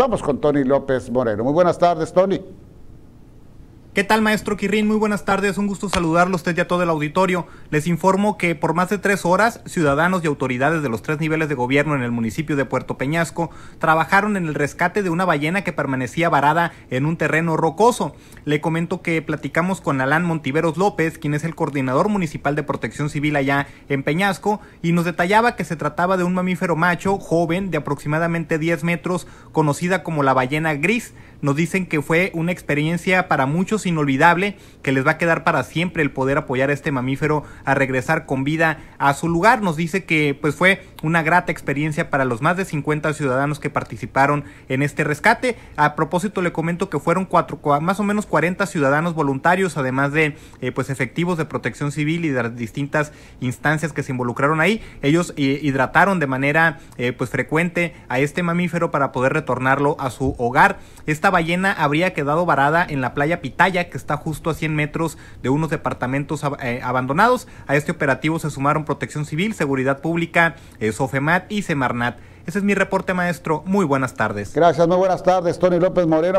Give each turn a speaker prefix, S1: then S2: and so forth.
S1: Vamos con Tony López Moreno. Muy buenas tardes, Tony. ¿Qué tal, maestro Quirrín? Muy buenas tardes, un gusto saludarlo a usted y a todo el auditorio. Les informo que por más de tres horas, ciudadanos y autoridades de los tres niveles de gobierno en el municipio de Puerto Peñasco trabajaron en el rescate de una ballena que permanecía varada en un terreno rocoso. Le comento que platicamos con Alán Montiveros López, quien es el coordinador municipal de protección civil allá en Peñasco, y nos detallaba que se trataba de un mamífero macho joven de aproximadamente 10 metros, conocida como la ballena gris. Nos dicen que fue una experiencia para muchos inolvidable que les va a quedar para siempre el poder apoyar a este mamífero a regresar con vida a su lugar. Nos dice que pues fue una grata experiencia para los más de 50 ciudadanos que participaron en este rescate. A propósito le comento que fueron cuatro, más o menos 40 ciudadanos voluntarios, además de eh, pues efectivos de protección civil y de las distintas instancias que se involucraron ahí. Ellos eh, hidrataron de manera eh, pues frecuente a este mamífero para poder retornarlo a su hogar. Esta ballena habría quedado varada en la playa Pitaya que está justo a 100 metros de unos departamentos eh, abandonados. A este operativo se sumaron Protección Civil, Seguridad Pública, eh, Sofemat y Semarnat. Ese es mi reporte, maestro. Muy buenas tardes. Gracias, muy buenas tardes, Tony López Moreno.